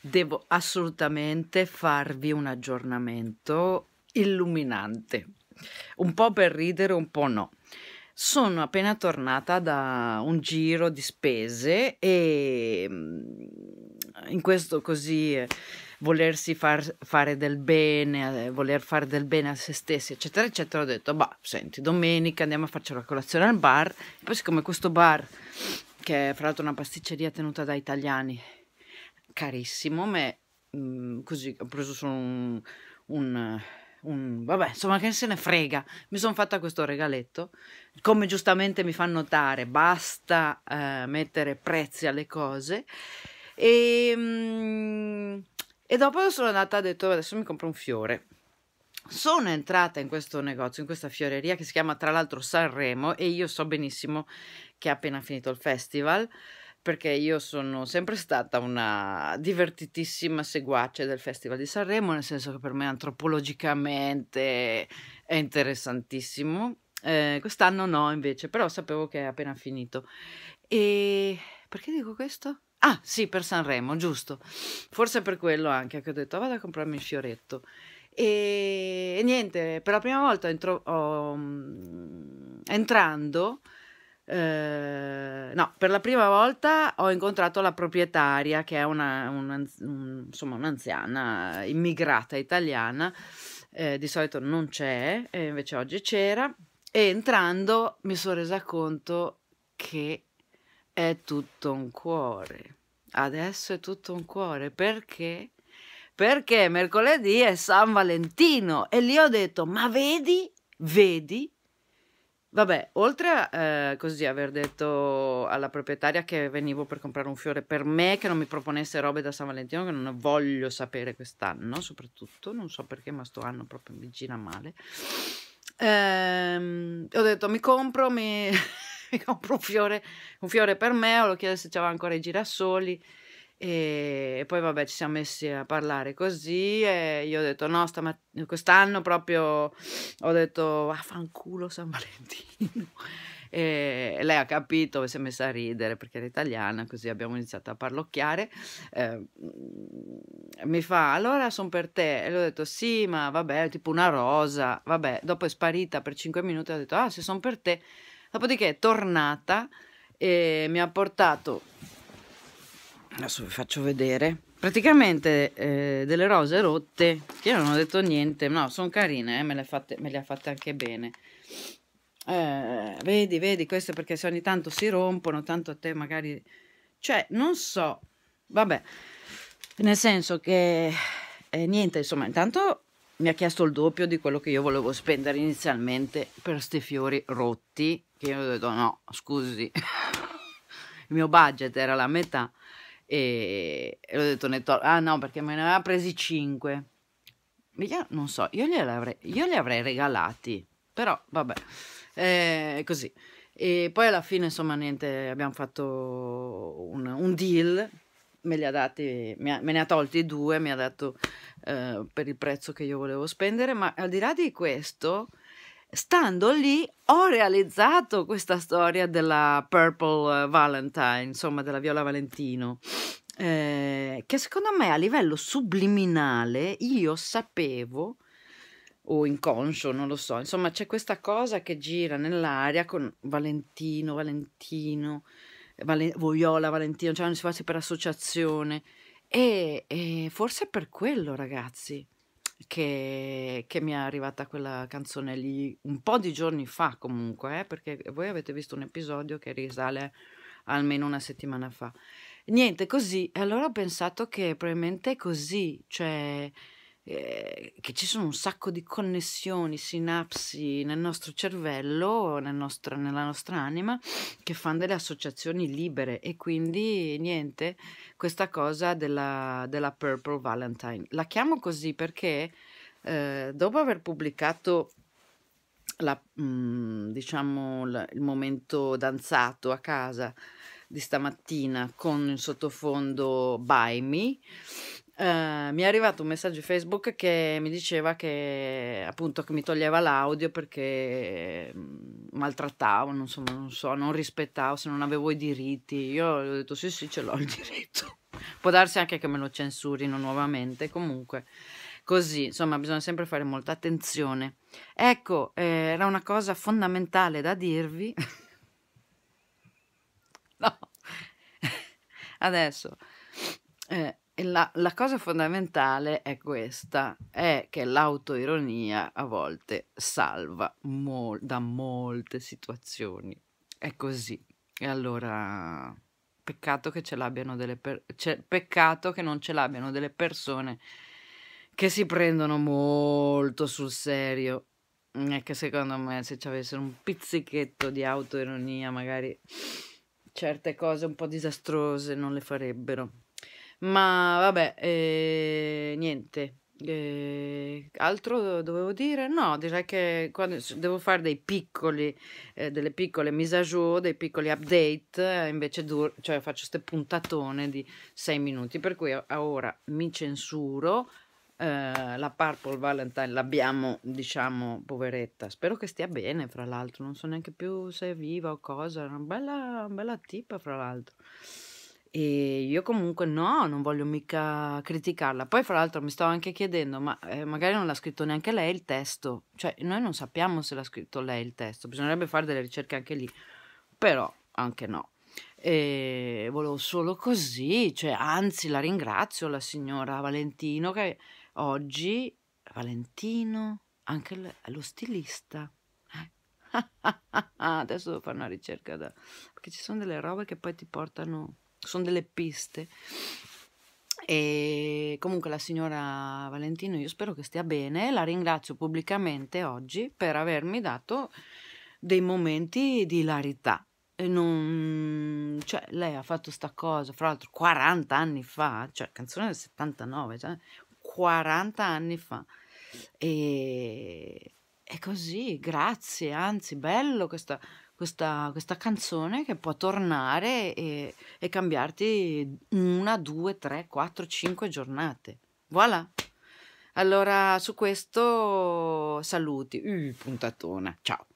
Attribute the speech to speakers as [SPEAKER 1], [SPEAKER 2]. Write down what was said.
[SPEAKER 1] devo assolutamente farvi un aggiornamento illuminante, un po' per ridere, un po' no. Sono appena tornata da un giro di spese e mm, in questo così eh, volersi far, fare del bene, eh, voler fare del bene a se stessi, eccetera, eccetera, ho detto, bah, senti, domenica andiamo a farci la colazione al bar, e poi siccome questo bar, che è fra l'altro una pasticceria tenuta da italiani, carissimo, me, mh, mm, così ho preso solo un, un, un, Vabbè, insomma, che se ne frega. Mi sono fatta questo regaletto. Come giustamente mi fa notare, basta eh, mettere prezzi alle cose. E, mh, mm, e dopo sono andata e ho detto, adesso mi compro un fiore sono entrata in questo negozio, in questa fioreria che si chiama tra l'altro Sanremo e io so benissimo che è appena finito il festival perché io sono sempre stata una divertitissima seguace del Festival di Sanremo, nel senso che per me antropologicamente è interessantissimo. Eh, quest'anno no, invece, però sapevo che è appena finito. E perché dico questo? Ah, sì, per Sanremo, giusto. Forse per quello anche che ho detto, vado a comprarmi il fioretto. E, e niente, per la prima volta entro, oh, entrando eh, no, per la prima volta ho incontrato la proprietaria che è una, una un, insomma, un'anziana immigrata italiana, eh, di solito non c'è, e eh, invece oggi c'era, e entrando mi sono resa conto che è tutto un cuore. Adesso è tutto un cuore perché? Perché mercoledì è San Valentino e lì ho detto, ma vedi, vedi Vabbè, oltre a eh, così aver detto alla proprietaria che venivo per comprare un fiore per me, che non mi proponesse robe da San Valentino, che non voglio sapere quest'anno, soprattutto, non so perché, ma sto anno proprio mi gira male. Ehm, ho detto mi compro, mi, mi compro un fiore, un fiore per me, ho chiesto se c'aveva ancora i girasoli e poi vabbè ci siamo messi a parlare così e io ho detto no, quest'anno proprio ho detto vaffanculo San Valentino. e lei ha capito e si è messa a ridere perché era italiana, così abbiamo iniziato a parlocchiare. Eh, mi fa allora sono per te e le ho detto sì, ma vabbè, tipo una rosa, vabbè, dopo è sparita per 5 minuti, e ho detto ah, se sono per te. Dopodiché è tornata e mi ha portato adesso vi faccio vedere praticamente eh, delle rose rotte che io non ho detto niente no sono carine eh, me, le fatte, me, le ha fatte anche bene eh, vedi vedi queste perché se ogni tanto si rompono tanto a te magari cioè non so vabbè nel senso che eh, niente insomma intanto mi ha chiesto il doppio di quello che io volevo spendere inizialmente per questi fiori rotti che io ho detto no scusi il mio budget era la metà e, e ho detto, ne tol- ah no, perché me ne aveva presi 5. Io non so, io li avrei, avrei regalati, però vabbè, eh, così. E poi alla fine, insomma, niente, abbiamo fatto un, un deal, me li ha dati, me, ne ha tolti due, mi ha dato eh, per il prezzo che io volevo spendere, ma al di là di questo, stando lì ho realizzato questa storia della Purple eh, Valentine, insomma della Viola Valentino, eh, che secondo me a livello subliminale io sapevo o inconscio, non lo so, insomma c'è questa cosa che gira nell'aria con Valentino, Valentino, Valen Viola Valentino, cioè non si fa per associazione e, e forse per quello ragazzi che, che, mi è arrivata quella canzone lì un po' di giorni fa comunque, eh, perché voi avete visto un episodio che risale almeno una settimana fa. Niente, così. E allora ho pensato che probabilmente è così, cioè eh, che ci sono un sacco di connessioni, sinapsi nel nostro cervello, nel nostro, nella nostra anima, che fanno delle associazioni libere e quindi niente, questa cosa della, della Purple Valentine. La chiamo così perché eh, dopo aver pubblicato la, mh, mm, diciamo, la, il momento danzato a casa di stamattina con il sottofondo By Me, eh, mi è arrivato un messaggio Facebook che mi diceva che appunto che mi toglieva l'audio perché mm, maltrattavo, non so, non, so, non rispettavo, se non avevo i diritti. Io gli ho detto sì, sì, ce l'ho il diritto. Può darsi anche che me lo censurino nuovamente, comunque così, insomma, bisogna sempre fare molta attenzione. Ecco, eh, era una cosa fondamentale da dirvi. no. Adesso eh, la, la, cosa fondamentale è questa, è che l'autoironia a volte salva mol, da molte situazioni. È così. E allora, peccato che, ce l'abbiano delle per, cioè, peccato che non ce l'abbiano delle persone che si prendono molto sul serio. E che secondo me se ci avessero un pizzichetto di autoironia, magari certe cose un po' disastrose non le farebbero. Ma vabbè, eh, niente. Eh, altro dovevo dire? No, direi che quando devo fare dei piccoli, eh, delle piccole mise a jour, dei piccoli update, eh, invece dur- cioè faccio queste puntatone di 6 minuti, per cui ora mi censuro. Eh, la Purple Valentine l'abbiamo, diciamo, poveretta. Spero che stia bene, fra l'altro. Non so neanche più se è viva o cosa. Una bella, una bella tipa, fra l'altro. E io comunque no, non voglio mica criticarla. Poi, fra l'altro, mi stavo anche chiedendo, ma eh, magari non l'ha scritto neanche lei il testo. Cioè, noi non sappiamo se l'ha scritto lei il testo, bisognerebbe fare delle ricerche anche lì. Però, anche no. E volevo solo così, cioè, anzi, la ringrazio la signora Valentino che oggi, Valentino, anche lo stilista. Eh. Adesso devo fare una ricerca da... perché ci sono delle robe che poi ti portano sono delle piste. E comunque la signora Valentino, io spero che stia bene, la ringrazio pubblicamente oggi per avermi dato dei momenti di ilarità. E non, cioè, lei ha fatto sta cosa, fra l'altro 40 anni fa, cioè canzone del 79, cioè, 40 anni fa. E è così, grazie, anzi, bello questa questa, questa canzone che può tornare e, e cambiarti una, due, tre, quattro, cinque giornate. Voilà! Allora, su questo saluti. Uh, puntatona. Ciao!